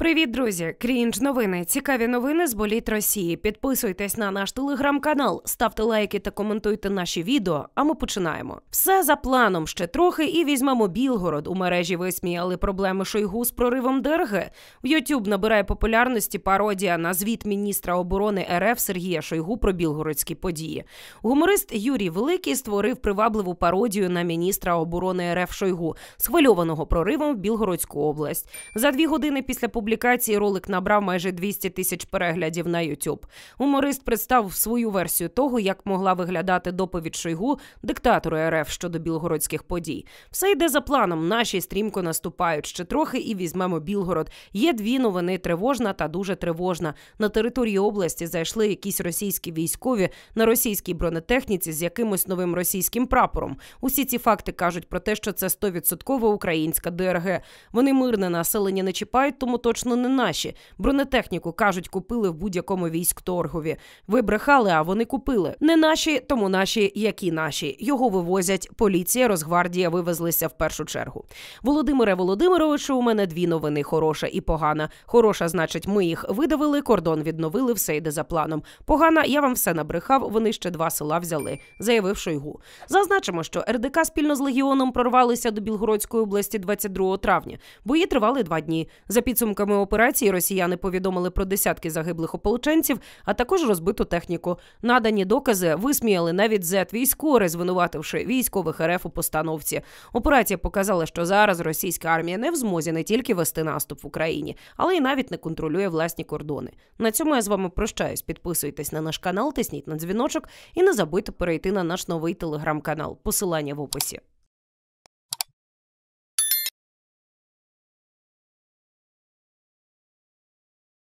Привіт, друзі! Крінж новини. Цікаві новини з боліт Росії. Підписуйтесь на наш телеграм-канал, ставте лайки та коментуйте наші відео. А ми починаємо. Все за планом ще трохи і візьмемо Білгород. У мережі висміяли проблеми Шойгу з проривом Дерги. В Ютюб набирає популярності пародія на звіт міністра оборони РФ Сергія Шойгу про білгородські події. Гуморист Юрій Великий створив привабливу пародію на міністра оборони РФ Шойгу, схвильованого проривом в Білгородську область. За дві години після публікації публікації ролик набрав майже 200 тисяч переглядів на YouTube. Уморист представив свою версію того, як могла виглядати доповідь Шойгу диктатору РФ щодо білгородських подій. Все йде за планом. Наші стрімко наступають ще трохи і візьмемо Білгород. Є дві новини: тривожна та дуже тривожна. На території області зайшли якісь російські військові на російській бронетехніці з якимось новим російським прапором. Усі ці факти кажуть про те, що це 100% українська ДРГ. Вони мирне населення не чіпають, тому точно точно не наші. Бронетехніку кажуть, купили в будь-якому військторгові. Ви брехали, а вони купили. Не наші, тому наші, які наші. Його вивозять. Поліція, Росгвардія вивезлися в першу чергу. Володимире Володимировичу, у мене дві новини: хороша і погана. Хороша, значить, ми їх видавили, кордон відновили, все йде за планом. Погана, я вам все набрехав. Вони ще два села взяли, заявив Шойгу. Зазначимо, що РДК спільно з легіоном прорвалися до Білгородської області 22 травня. Бої тривали два дні. За підсумками. Підсумками операції росіяни повідомили про десятки загиблих ополченців, а також розбиту техніку. Надані докази висміяли навіть зет військори, звинувативши військових РФ у постановці. Операція показала, що зараз російська армія не в змозі не тільки вести наступ в Україні, але й навіть не контролює власні кордони. На цьому я з вами прощаюсь. Підписуйтесь на наш канал, тисніть на дзвіночок і не забудьте перейти на наш новий телеграм-канал. Посилання в описі.